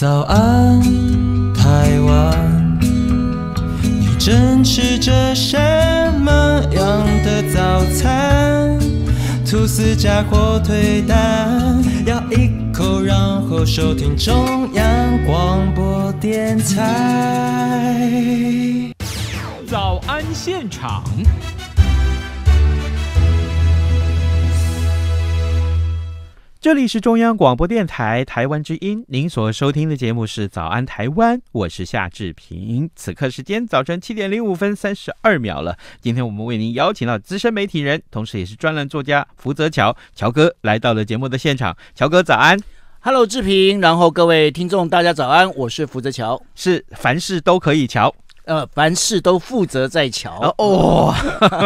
早安，台湾，你正吃着什么样的早餐？吐司加火腿蛋，咬一口，然后收听中央广播电台。早安现场。这里是中央广播电台台湾之音，您所收听的节目是《早安台湾》，我是夏志平。此刻时间早晨七点零五分三十二秒了。今天我们为您邀请到资深媒体人，同时也是专栏作家福泽桥，桥哥来到了节目的现场。桥哥，早安！Hello，志平。然后各位听众，大家早安！我是福泽桥，是凡事都可以桥。呃，凡事都负责在乔哦，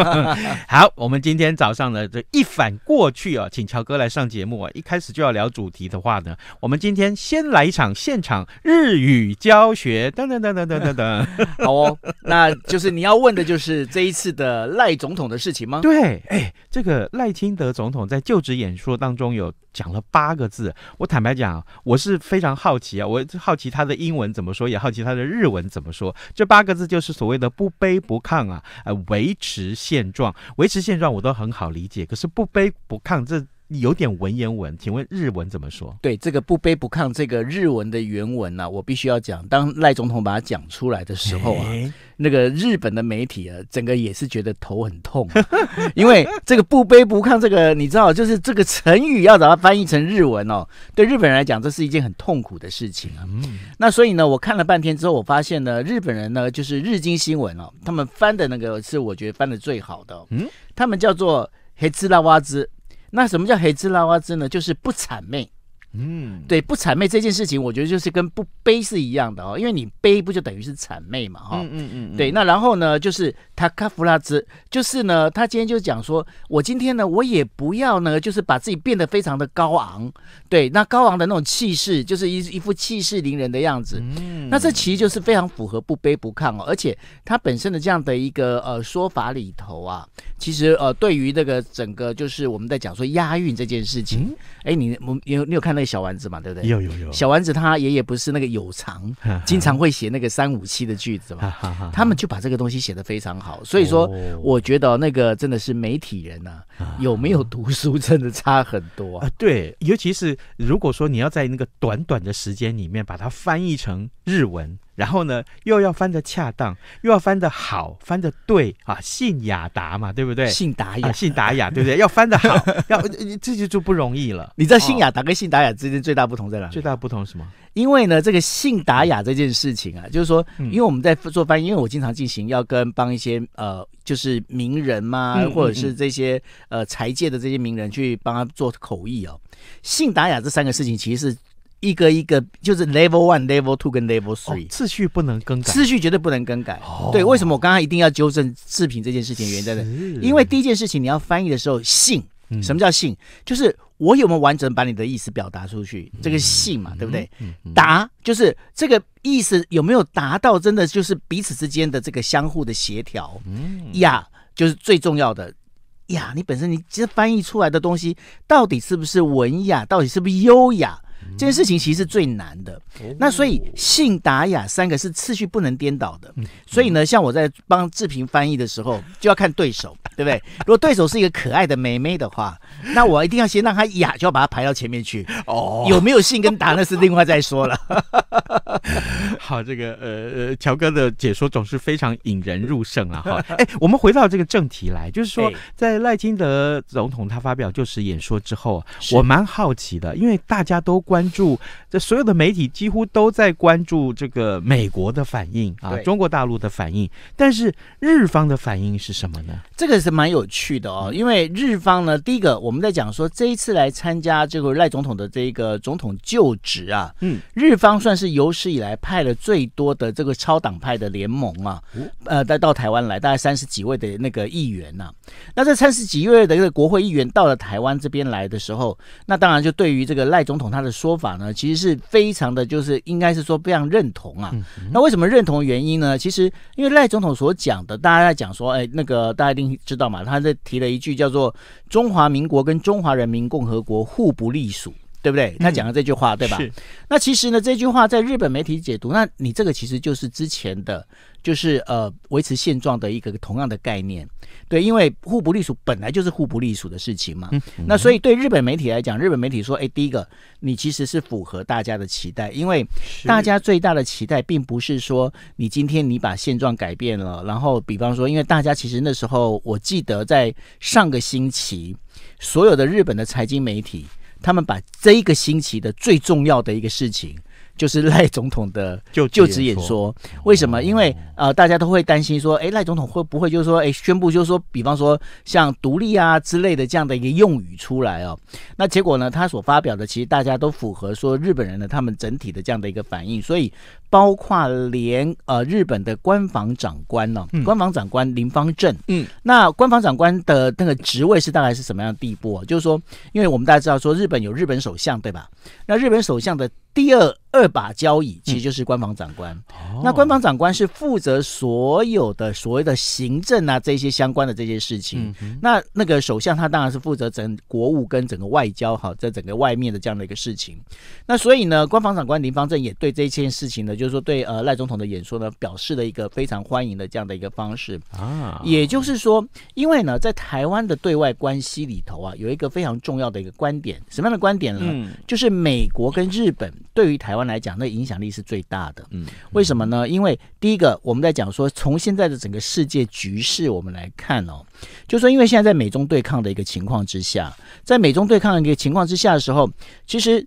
好，我们今天早上呢，这一反过去啊，请乔哥来上节目啊，一开始就要聊主题的话呢，我们今天先来一场现场日语教学，等等等等等等等，好哦，那就是你要问的就是这一次的赖总统的事情吗？对，哎，这个赖清德总统在就职演说当中有。讲了八个字，我坦白讲，我是非常好奇啊，我好奇他的英文怎么说，也好奇他的日文怎么说。这八个字就是所谓的不卑不亢啊，呃，维持现状，维持现状我都很好理解，可是不卑不亢这。有点文言文，请问日文怎么说？对，这个不卑不亢，这个日文的原文呢，我必须要讲。当赖总统把它讲出来的时候啊，那个日本的媒体啊，整个也是觉得头很痛，因为这个不卑不亢，这个你知道，就是这个成语要把它翻译成日文哦，对日本人来讲，这是一件很痛苦的事情啊。那所以呢，我看了半天之后，我发现呢，日本人呢，就是日经新闻哦，他们翻的那个是我觉得翻的最好的，嗯，他们叫做黑兹拉哇兹。那什么叫黑芝拉瓦兹呢？就是不谄媚。嗯，对，不谄媚这件事情，我觉得就是跟不卑是一样的哦，因为你卑不就等于是谄媚嘛，哈。嗯嗯嗯。对，那然后呢，就是塔卡弗拉兹，就是呢，他今天就讲说，我今天呢，我也不要呢，就是把自己变得非常的高昂，对，那高昂的那种气势，就是一一副气势凌人的样子。嗯。那这其实就是非常符合不卑不亢哦，而且他本身的这样的一个呃说法里头啊，其实呃，对于那个整个就是我们在讲说押韵这件事情，哎，你我你有你有看到？小丸子嘛，对不对？有有有，小丸子他爷爷不是那个有常，经常会写那个三五七的句子嘛，他们就把这个东西写得非常好。所以说，我觉得那个真的是媒体人呐，有没有读书真的差很多啊？对，尤其是如果说你要在那个短短的时间里面把它翻译成日文。然后呢，又要翻的恰当，又要翻的好，翻的对啊，信雅达嘛，对不对？信达雅，信达雅，对不对？要翻的好，要这就就不容易了。你知道信雅达跟信达雅之间最大不同在哪？里？最大不同什么？因为呢，这个信达雅这件事情啊，就是说，因为我们在做翻，译，因为我经常进行要跟帮一些呃，就是名人嘛，或者是这些呃财界的这些名人去帮他做口译哦。信达雅这三个事情其实是。一个一个就是 level one、level two 跟 level three，次序不能更改，次序绝对不能更改。对，为什么我刚刚一定要纠正视频这件事情？原因在这，因为第一件事情，你要翻译的时候，信什么叫信？就是我有没有完整把你的意思表达出去？这个信嘛，对不对？答就是这个意思有没有达到？真的就是彼此之间的这个相互的协调。嗯呀，就是最重要的，呀，你本身你其实翻译出来的东西到底是不是文雅？到底是不是优雅？这件事情其实是最难的，那所以信达雅三个是次序不能颠倒的，所以呢，像我在帮志平翻译的时候，就要看对手，对不对？如果对手是一个可爱的美眉的话，那我一定要先让她雅，就要把她排到前面去。哦，有没有信跟答？那是另外再说了。好，这个呃呃，乔哥的解说总是非常引人入胜啊！哈，哎，我们回到这个正题来，就是说，在赖金德总统他发表就职演说之后，我蛮好奇的，因为大家都关注，这所有的媒体几乎都在关注这个美国的反应啊，中国大陆的反应，但是日方的反应是什么呢？这个是蛮有趣的哦，因为日方呢，第一个我们在讲说这一次来参加这个赖总统的这个总统就职啊，嗯，日方算是有史。以来派了最多的这个超党派的联盟啊，呃，再到台湾来，大概三十几位的那个议员呐。那这三十几位的这个国会议员到了台湾这边来的时候，那当然就对于这个赖总统他的说法呢，其实是非常的，就是应该是说非常认同啊。那为什么认同原因呢？其实因为赖总统所讲的，大家在讲说，哎，那个大家一定知道嘛，他在提了一句叫做“中华民国”跟“中华人民共和国”互不隶属。对不对？他讲了这句话，对吧？是。那其实呢，这句话在日本媒体解读，那你这个其实就是之前的，就是呃，维持现状的一个同样的概念。对，因为互不隶属本来就是互不隶属的事情嘛。那所以对日本媒体来讲，日本媒体说：“哎，第一个，你其实是符合大家的期待，因为大家最大的期待并不是说你今天你把现状改变了。然后，比方说，因为大家其实那时候我记得在上个星期，所有的日本的财经媒体。”他们把这一个星期的最重要的一个事情，就是赖总统的就就职演说。为什么？因为呃，大家都会担心说，哎，赖总统会不会就是说，哎，宣布就是说，比方说像独立啊之类的这样的一个用语出来哦。那结果呢，他所发表的其实大家都符合说日本人的他们整体的这样的一个反应，所以。包括连呃日本的官房长官呢，官房长官林方正，嗯，那官房长官的那个职位是大概是什么样的地步啊？就是说，因为我们大家知道说日本有日本首相对吧？那日本首相的第二二把交椅其实就是官房长官，哦，那官房长官是负责所有的所谓的行政啊这些相关的这些事情，那那个首相他当然是负责整国务跟整个外交哈，在整个外面的这样的一个事情，那所以呢，官房长官林方正也对这件事情呢。就是说，对呃赖总统的演说呢，表示了一个非常欢迎的这样的一个方式啊。也就是说，因为呢，在台湾的对外关系里头啊，有一个非常重要的一个观点，什么样的观点呢？就是美国跟日本对于台湾来讲，那影响力是最大的。嗯，为什么呢？因为第一个，我们在讲说，从现在的整个世界局势我们来看哦，就说因为现在在美中对抗的一个情况之下，在美中对抗的一个情况之下的时候，其实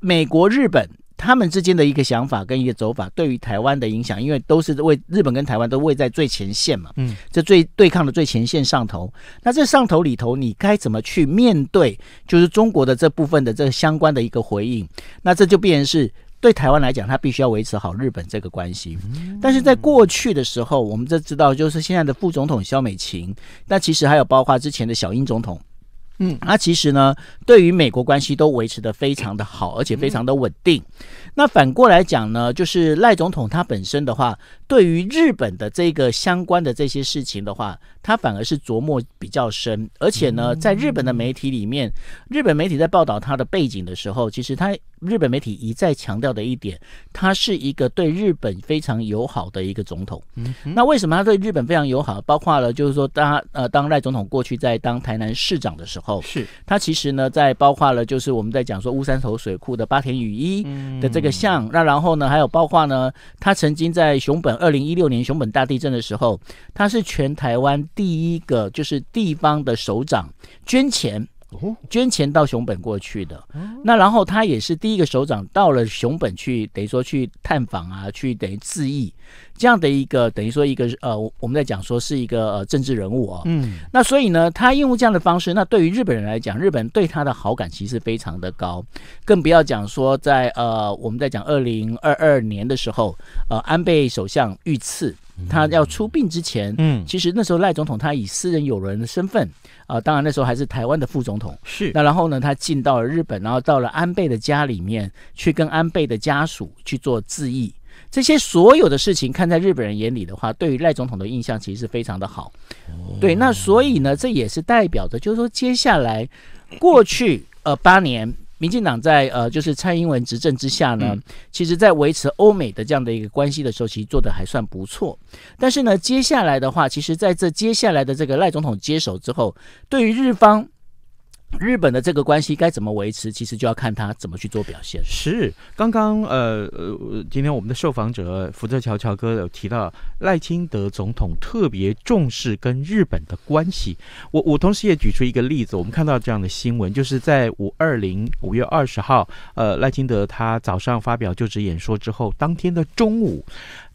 美国、日本。他们之间的一个想法跟一个走法，对于台湾的影响，因为都是为日本跟台湾都位在最前线嘛，嗯，这最对抗的最前线上头，那这上头里头，你该怎么去面对？就是中国的这部分的这相关的一个回应，那这就变然是对台湾来讲，它必须要维持好日本这个关系。但是在过去的时候，我们这知道，就是现在的副总统肖美琴，那其实还有包括之前的小英总统。嗯，那其实呢，对于美国关系都维持得非常的好，而且非常的稳定。那反过来讲呢，就是赖总统他本身的话，对于日本的这个相关的这些事情的话。他反而是琢磨比较深，而且呢，在日本的媒体里面，日本媒体在报道他的背景的时候，其实他日本媒体一再强调的一点，他是一个对日本非常友好的一个总统。嗯，那为什么他对日本非常友好？包括了就是说，当呃，当赖总统过去在当台南市长的时候，是他其实呢，在包括了就是我们在讲说乌山头水库的巴田雨衣的这个像，那然后呢，还有包括呢，他曾经在熊本二零一六年熊本大地震的时候，他是全台湾。第一个就是地方的首长捐钱，捐钱到熊本过去的。那然后他也是第一个首长到了熊本去，等于说去探访啊，去等于致意这样的一个等于说一个呃，我们在讲说是一个呃政治人物啊。嗯，那所以呢，他用这样的方式，那对于日本人来讲，日本人对他的好感其实非常的高，更不要讲说在呃我们在讲二零二二年的时候，呃安倍首相遇刺。他要出殡之前，嗯，其实那时候赖总统他以私人友人的身份啊，当然那时候还是台湾的副总统，是那然后呢，他进到了日本，然后到了安倍的家里面去跟安倍的家属去做致意，这些所有的事情看在日本人眼里的话，对于赖总统的印象其实是非常的好，对，那所以呢，这也是代表着就是说接下来过去呃八年。民进党在呃，就是蔡英文执政之下呢，其实在维持欧美的这样的一个关系的时候，其实做的还算不错。但是呢，接下来的话，其实在这接下来的这个赖总统接手之后，对于日方。日本的这个关系该怎么维持？其实就要看他怎么去做表现。是，刚刚呃呃，今天我们的受访者福泽乔乔哥有提到，赖清德总统特别重视跟日本的关系。我我同时也举出一个例子，我们看到这样的新闻，就是在五二零五月二十号，呃，赖清德他早上发表就职演说之后，当天的中午。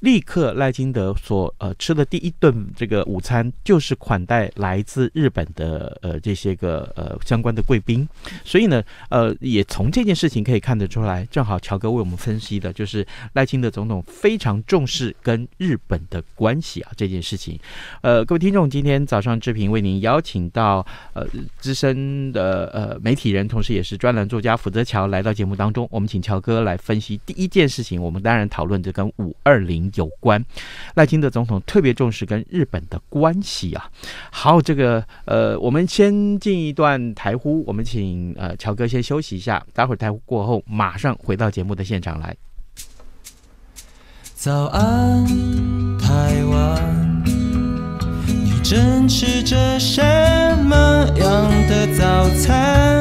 立刻，赖金德所呃吃的第一顿这个午餐，就是款待来自日本的呃这些个呃相关的贵宾。所以呢，呃，也从这件事情可以看得出来，正好乔哥为我们分析的就是赖清德总统非常重视跟日本的关系啊这件事情。呃，各位听众，今天早上志平为您邀请到呃资深的呃媒体人，同时也是专栏作家福泽乔来到节目当中，我们请乔哥来分析第一件事情，我们当然讨论这跟五二零。有关，赖清德总统特别重视跟日本的关系啊。好，这个呃，我们先进一段台呼，我们请呃乔哥先休息一下，待会儿台呼过后马上回到节目的现场来。早安，台湾，你正吃着什么样的早餐？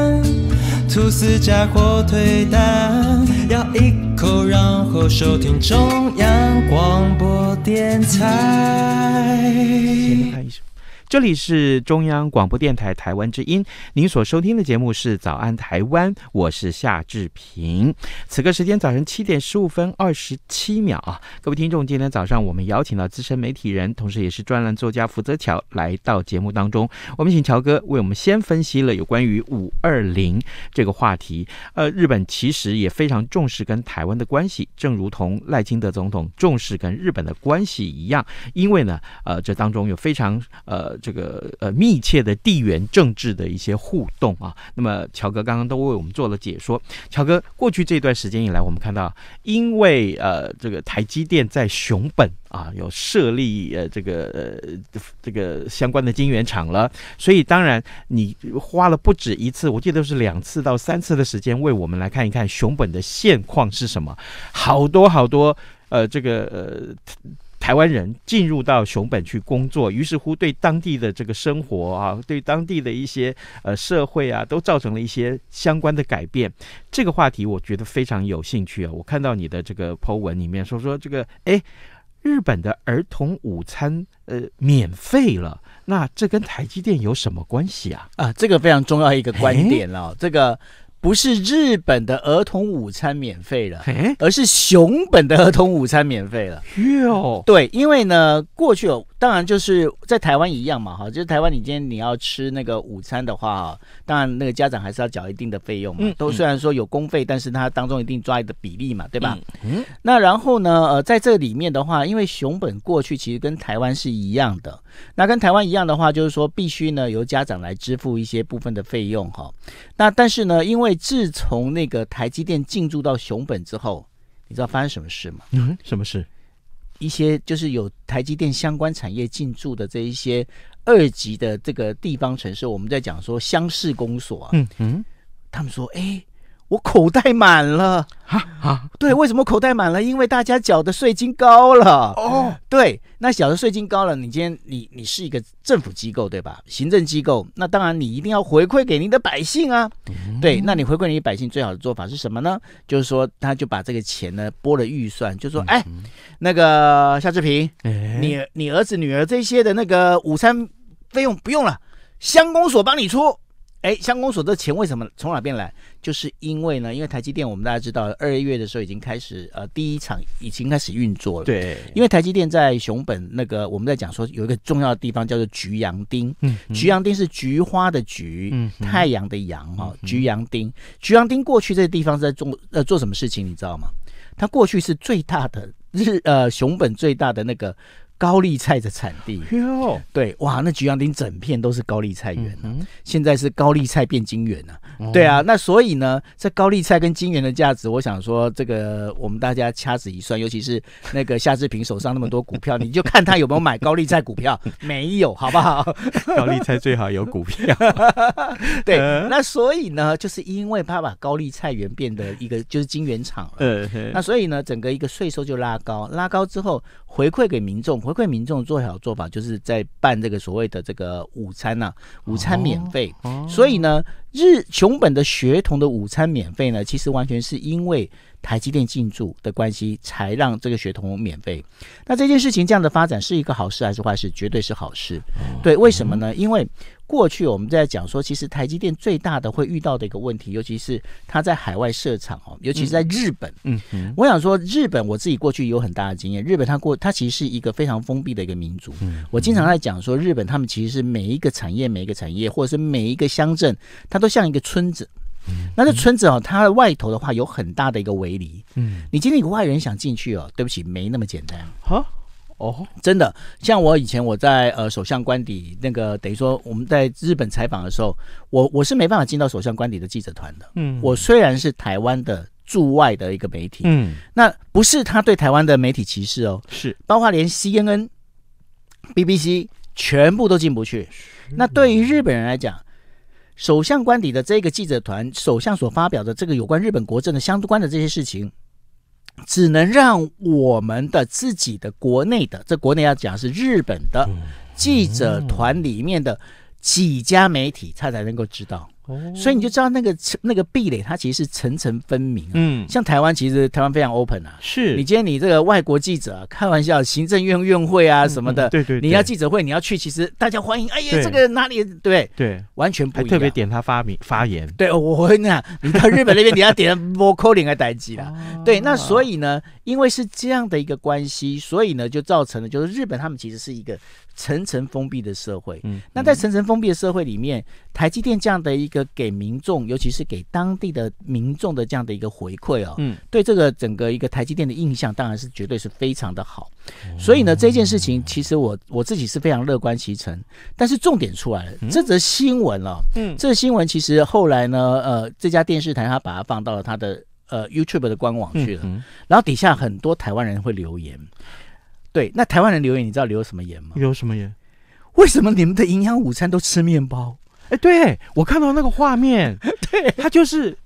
吐司加火腿蛋，咬一口，然后收听中央广播电台。这里是中央广播电台台湾之音，您所收听的节目是《早安台湾》，我是夏志平。此刻时间早晨七点十五分二十七秒啊，各位听众，今天早上我们邀请到资深媒体人，同时也是专栏作家福泽桥来到节目当中。我们请乔哥为我们先分析了有关于“五二零”这个话题。呃，日本其实也非常重视跟台湾的关系，正如同赖清德总统重视跟日本的关系一样，因为呢，呃，这当中有非常呃。这个呃，密切的地缘政治的一些互动啊，那么乔哥刚刚都为我们做了解说。乔哥过去这段时间以来，我们看到，因为呃，这个台积电在熊本啊有设立呃这个呃这个相关的晶圆厂了，所以当然你花了不止一次，我记得是两次到三次的时间，为我们来看一看熊本的现况是什么，好多好多呃这个呃。台湾人进入到熊本去工作，于是乎对当地的这个生活啊，对当地的一些呃社会啊，都造成了一些相关的改变。这个话题我觉得非常有兴趣啊！我看到你的这个 Po 文里面说说这个，哎，日本的儿童午餐呃免费了，那这跟台积电有什么关系啊？啊，这个非常重要一个观点哦，这个。不是日本的儿童午餐免费了，而是熊本的儿童午餐免费了。哟，对，因为呢，过去有。当然就是在台湾一样嘛，哈，就是台湾，你今天你要吃那个午餐的话，当然那个家长还是要缴一定的费用嘛，都虽然说有公费，但是它当中一定抓一个比例嘛，对吧？嗯，那然后呢，呃，在这里面的话，因为熊本过去其实跟台湾是一样的，那跟台湾一样的话，就是说必须呢由家长来支付一些部分的费用，哈。那但是呢，因为自从那个台积电进驻到熊本之后，你知道发生什么事吗？嗯，什么事？一些就是有台积电相关产业进驻的这一些二级的这个地方城市，我们在讲说乡市公所啊，嗯嗯，他们说，哎。我口袋满了啊啊！对，为什么口袋满了？因为大家缴的税金高了哦。对，那缴的税金高了，你今天你你是一个政府机构对吧？行政机构，那当然你一定要回馈给您的百姓啊。对，那你回馈你百姓最好的做法是什么呢？就是说他就把这个钱呢拨了预算，就说：“哎，那个夏志平，你你儿子女儿这些的那个午餐费用不用了，乡公所帮你出。”哎，相公所的钱为什么从哪边来？就是因为呢，因为台积电，我们大家知道，二月的时候已经开始，呃，第一场已经开始运作了。对，因为台积电在熊本那个，我们在讲说有一个重要的地方叫做菊阳町。嗯，菊阳町是菊花的菊，嗯、太阳的阳，哈，菊阳町。菊阳町过去这个地方是在做呃做什么事情，你知道吗？它过去是最大的日呃熊本最大的那个。高丽菜的产地哟，对哇，那菊阳町整片都是高丽菜园嗯、现在是高丽菜变金元了，对啊，那所以呢，这高丽菜跟金元的价值，我想说这个我们大家掐指一算，尤其是那个夏志平手上那么多股票，你就看他有没有买高丽菜股票，没有，好不好？高丽菜最好有股票。对，那所以呢，就是因为他把高丽菜园变得一个就是金元厂，了。那所以呢，整个一个税收就拉高，拉高之后。回馈给民众，回馈民众最好做法就是在办这个所谓的这个午餐呐，午餐免费。所以呢，日熊本的学童的午餐免费呢，其实完全是因为台积电进驻的关系，才让这个学童免费。那这件事情这样的发展是一个好事还是坏事？绝对是好事。对，为什么呢？因为。过去我们在讲说，其实台积电最大的会遇到的一个问题，尤其是它在海外设厂哦，尤其是在日本。嗯嗯，我想说日本，我自己过去有很大的经验。日本它过，它其实是一个非常封闭的一个民族。嗯，我经常在讲说，日本他们其实是每一个产业、每一个产业，或者是每一个乡镇，它都像一个村子。那这村子哦，它的外头的话有很大的一个围篱。嗯，你今天一个外人想进去哦，对不起，没那么简单。好。哦，真的，像我以前我在呃首相官邸那个，等于说我们在日本采访的时候，我我是没办法进到首相官邸的记者团的。嗯，我虽然是台湾的驻外的一个媒体，嗯，那不是他对台湾的媒体歧视哦，是，包括连 C N N、B B C 全部都进不去。那对于日本人来讲，首相官邸的这个记者团，首相所发表的这个有关日本国政的相关的这些事情。只能让我们的自己的国内的，这国内要讲是日本的记者团里面的几家媒体，他才能够知道。所以你就知道那个那个壁垒，它其实是层层分明啊。嗯，像台湾其实台湾非常 open 啊。是你今天你这个外国记者开玩笑，行政院院会啊什么的，对对，你要记者会你要去，其实大家欢迎。哎呀，这个哪里对对，完全不一样。还特别点他发明发言。对，我会那样。你到日本那边，你要点播 calling 来待机了。对，那所以呢，因为是这样的一个关系，所以呢就造成了就是日本他们其实是一个。层层封闭的社会，嗯，那在层层封闭的社会里面，台积电这样的一个给民众，尤其是给当地的民众的这样的一个回馈哦，嗯，对这个整个一个台积电的印象，当然是绝对是非常的好。所以呢，这件事情其实我我自己是非常乐观其成。但是重点出来了，这则新闻哦，嗯，这新闻其实后来呢，呃，这家电视台他把它放到了他的呃 YouTube 的官网去了，然后底下很多台湾人会留言。对，那台湾人留言，你知道留什么言吗？留什么言？为什么你们的营养午餐都吃面包？哎，对我看到那个画面，对，它就是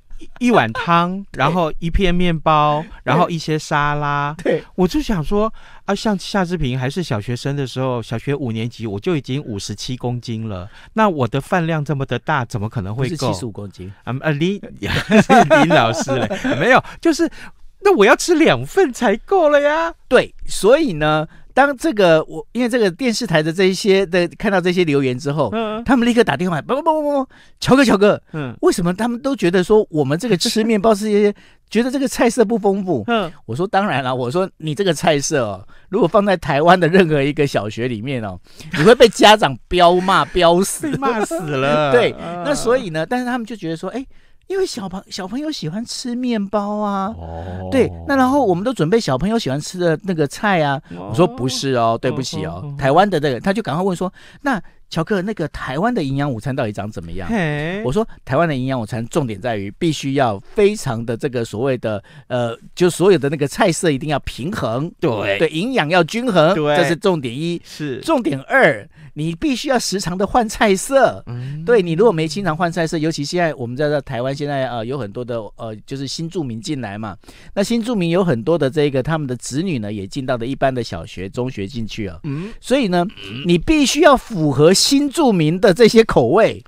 一碗汤，然后一片面包，然后一些沙拉。对，我就想说，啊，像夏志平还是小学生的时候，小学五年级，我就已经五十七公斤了。那我的饭量这么的大，怎么可能会够？七十五公斤。嗯，啊，林，林 老师，没有，就是。那我要吃两份才够了呀。对，所以呢，当这个我因为这个电视台的这一些的看到这些留言之后，嗯，他们立刻打电话，不不不不不，乔哥乔哥，嗯，为什么他们都觉得说我们这个吃面包是些觉得这个菜色不丰富？嗯，我说当然了，我说你这个菜色哦，如果放在台湾的任何一个小学里面哦，你会被家长彪骂彪死，骂死了。对，那所以呢，但是他们就觉得说，哎。因为小朋小朋友喜欢吃面包啊，对，那然后我们都准备小朋友喜欢吃的那个菜啊。我说不是哦，对不起哦，台湾的这个，他就赶快问说那。乔克，那个台湾的营养午餐到底长怎么样？我说台湾的营养午餐重点在于必须要非常的这个所谓的呃，就所有的那个菜色一定要平衡，对对，营养要均衡，对，这是重点一。是重点二，你必须要时常的换菜色。嗯，对你如果没经常换菜色，尤其现在我们在这台湾现在呃有很多的呃就是新住民进来嘛，那新住民有很多的这个他们的子女呢也进到的一般的小学、中学进去啊，嗯，所以呢，你必须要符合。新著名的这些口味。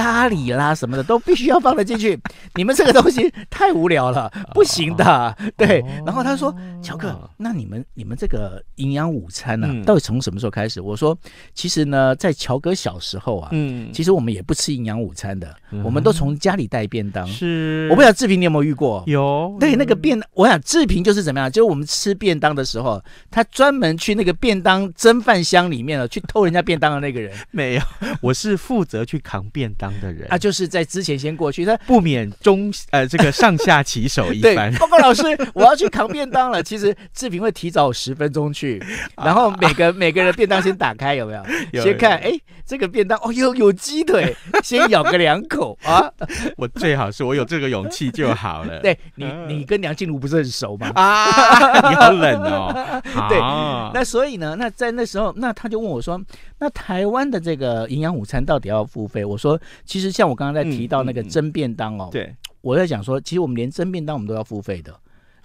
咖喱啦什么的都必须要放得进去，你们这个东西太无聊了，不行的。对，然后他说乔哥，那你们你们这个营养午餐呢，到底从什么时候开始？我说其实呢，在乔哥小时候啊，嗯，其实我们也不吃营养午餐的，我们都从家里带便当。是，我不知道志平你有没有遇过？有。对，那个便，我想志平就是怎么样？就是我们吃便当的时候，他专门去那个便当蒸饭箱里面了，去偷人家便当的那个人。没有，我是负责去扛便当。的人啊，就是在之前先过去，他不免中呃这个上下其手一 番。报告老师，我要去扛便当了。其实志平会提早十分钟去，然后每个每个人便当先打开有没有？先看哎，这个便当哦有有鸡腿，先咬个两口啊。我最好是我有这个勇气就好了。对你你跟梁静茹不是很熟吗？啊，你好冷哦。对，那所以呢，那在那时候，那他就问我说，那台湾的这个营养午餐到底要付费？我说。其实像我刚刚在提到那个蒸便当哦，对，我在讲说，其实我们连蒸便当我们都要付费的。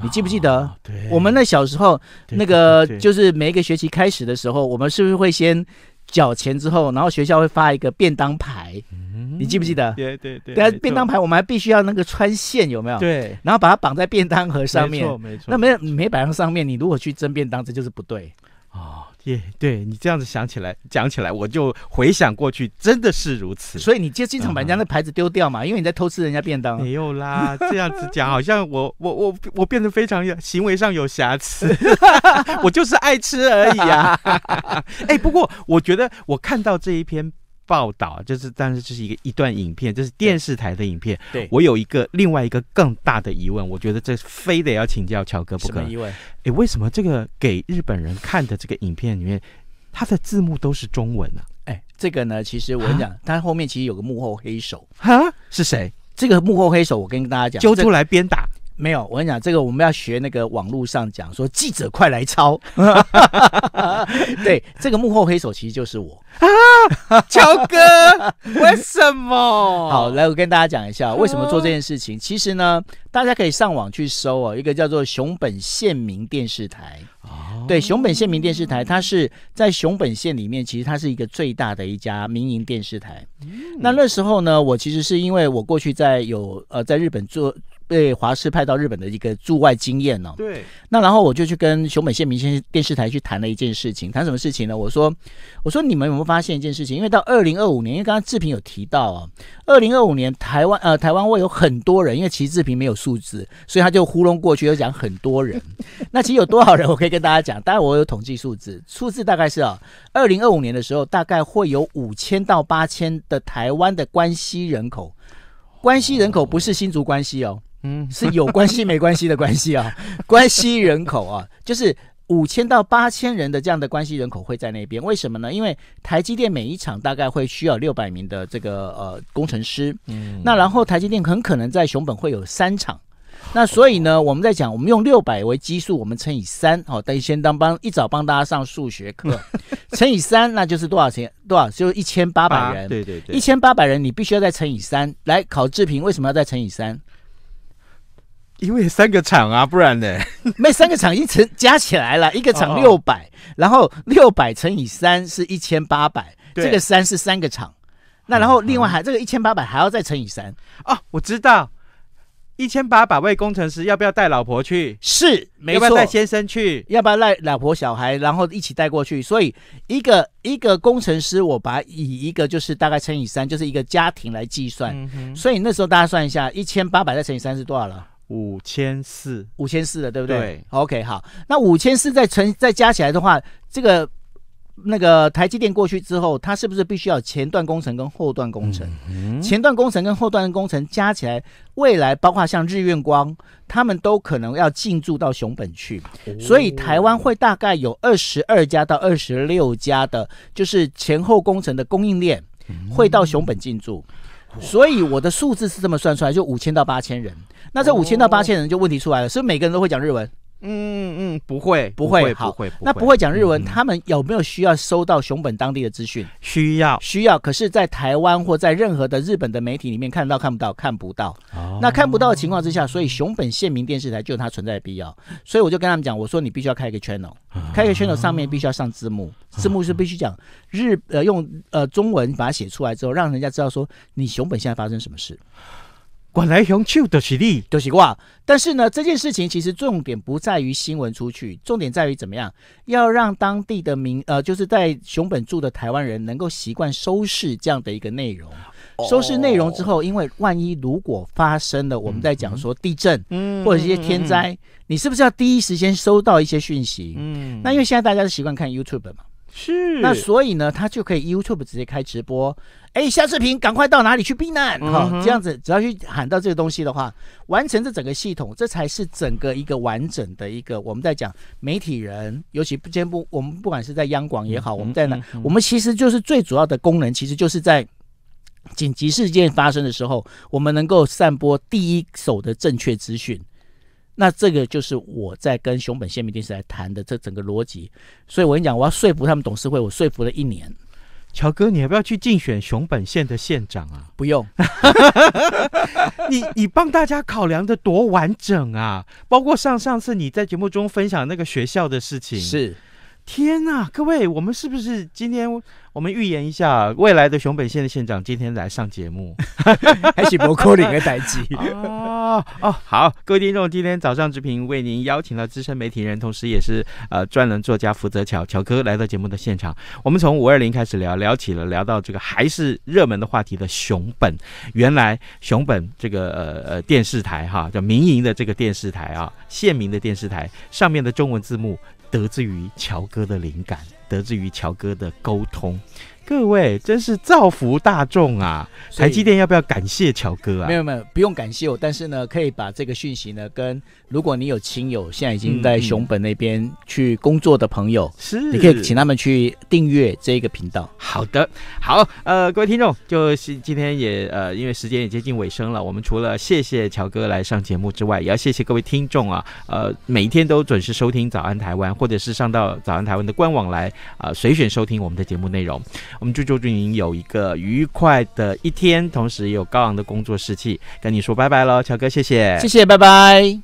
你记不记得？对，我们那小时候那个就是每一个学期开始的时候，我们是不是会先缴钱之后，然后学校会发一个便当牌？你记不记得？对对对，对，便当牌我们还必须要那个穿线，有没有？对，然后把它绑在便当盒上面，没错没错。那没有没摆上上面，你如果去蒸便当，这就是不对哦。耶，对你这样子想起来讲起来，我就回想过去，真的是如此。所以你就经常把人家那牌子丢掉嘛，因为你在偷吃人家便当。没有啦，这样子讲好像我我我我变得非常有行为上有瑕疵，我就是爱吃而已啊。哎，不过我觉得我看到这一篇。报道就是，但是这是一个一段影片，这是电视台的影片。对，我有一个另外一个更大的疑问，我觉得这非得要请教乔哥。什么疑问？哎，为什么这个给日本人看的这个影片里面，它的字幕都是中文呢？哎，这个呢，其实我讲，他后面其实有个幕后黑手。哈，是谁？这个幕后黑手，我跟大家讲，揪出来鞭打。没有，我跟你讲，这个我们要学那个网络上讲说，记者快来抄。对，这个幕后黑手其实就是我啊，乔哥，为什么？好，来我跟大家讲一下为什么做这件事情。其实呢，大家可以上网去搜哦，一个叫做熊本县民电视台。哦，对，熊本县民电视台，它是在熊本县里面，其实它是一个最大的一家民营电视台。那那时候呢，我其实是因为我过去在有呃在日本做。对华氏派到日本的一个驻外经验哦。对，那然后我就去跟熊本县民先电视台去谈了一件事情，谈什么事情呢？我说，我说你们有没有发现一件事情？因为到二零二五年，因为刚刚志平有提到哦，二零二五年台湾呃台湾会有很多人，因为其实志平没有数字，所以他就糊弄过去，要讲很多人。那其实有多少人？我可以跟大家讲，当然我有统计数字，数字大概是啊，二零二五年的时候，大概会有五千到八千的台湾的关系人口，关系人口不是新竹关系哦。嗯，是有关系没关系的关系啊，关系人口啊，就是五千到八千人的这样的关系人口会在那边，为什么呢？因为台积电每一场大概会需要六百名的这个呃工程师，嗯，那然后台积电很可能在熊本会有三场，那所以呢，我们在讲，我们用六百为基数，我们乘以三，好，于先当帮一早帮大家上数学课，乘以三，那就是多少钱？多少？就是一千八百人，对对对，一千八百人，你必须要再乘以三，来考志平，为什么要再乘以三？因为三个厂啊，不然呢？那 三个厂一乘加起来了一个厂六百，然后六百乘以三是一千八百。这个三是三个厂，那然后另外还这个一千八百还要再乘以三哦。我知道一千八百位工程师要不要带老婆去？是，没错。要不要带先生去？要不要带老婆小孩，然后一起带过去？所以一个一个工程师，我把以一个就是大概乘以三，就是一个家庭来计算。所以那时候大家算一下，一千八百再乘以三是多少了？五千四，五千四的，对不对？对。OK，好。那五千四再乘再加起来的话，这个那个台积电过去之后，它是不是必须要前段工程跟后段工程？嗯。前段工程跟后段工程加起来，未来包括像日月光，他们都可能要进驻到熊本去。所以台湾会大概有二十二家到二十六家的，就是前后工程的供应链，会到熊本进驻。所以我的数字是这么算出来，就五千到八千人。那这五千到八千人就问题出来了，是每个人都会讲日文？嗯嗯嗯，不会不会，不会。那不会讲日文，他们有没有需要收到熊本当地的资讯？需要需要。可是，在台湾或在任何的日本的媒体里面，看得到看不到看不到。那看不到的情况之下，所以熊本县民电视台就有它存在的必要。所以我就跟他们讲，我说你必须要开一个 channel，开一个 channel 上面必须要上字幕，字幕是必须讲日呃用呃中文把它写出来之后，让人家知道说你熊本现在发生什么事。管来熊丘的是利，都是挂。但是呢，这件事情其实重点不在于新闻出去，重点在于怎么样，要让当地的民，呃，就是在熊本住的台湾人能够习惯收视这样的一个内容。收视内容之后，因为万一如果发生了，我们在讲说地震，嗯，或者一些天灾，你是不是要第一时间收到一些讯息？嗯，那因为现在大家是习惯看 YouTube 嘛。是，那所以呢，他就可以 YouTube 直接开直播，哎，下视频，赶快到哪里去避难？哈，这样子，只要去喊到这个东西的话，完成这整个系统，这才是整个一个完整的一个。我们在讲媒体人，尤其不兼不，我们不管是在央广也好，我们在哪，我们其实就是最主要的功能，其实就是在紧急事件发生的时候，我们能够散播第一手的正确资讯。那这个就是我在跟熊本县民电视台谈的这整个逻辑，所以我跟你讲，我要说服他们董事会，我说服了一年。乔哥，你要不要去竞选熊本县的县长啊？不用，你你帮大家考量的多完整啊，包括上上次你在节目中分享那个学校的事情是。天呐，各位，我们是不是今天我们预言一下未来的熊本县的县长今天来上节目，还是博科林的代机？哦 哦，好，各位听众，今天早上直屏为您邀请了资深媒体人，同时也是呃专栏作家福泽桥桥哥来到节目的现场。我们从五二零开始聊聊起了，聊到这个还是热门的话题的熊本。原来熊本这个呃呃电视台哈，叫民营的这个电视台啊，县民的电视台上面的中文字幕。得之于乔哥的灵感。得之于乔哥的沟通，各位真是造福大众啊！台积电要不要感谢乔哥啊？没有没有，不用感谢我。但是呢，可以把这个讯息呢，跟如果你有亲友现在已经在熊本那边去工作的朋友，是你可以请他们去订阅这个频道。好的，好，呃，各位听众，就是今天也呃，因为时间也接近尾声了，我们除了谢谢乔哥来上节目之外，也要谢谢各位听众啊，呃，每一天都准时收听《早安台湾》，或者是上到《早安台湾》的官网来。啊，随选收听我们的节目内容。我们祝周俊宁有一个愉快的一天，同时也有高昂的工作士气。跟你说拜拜了，乔哥，谢谢，谢谢，拜拜。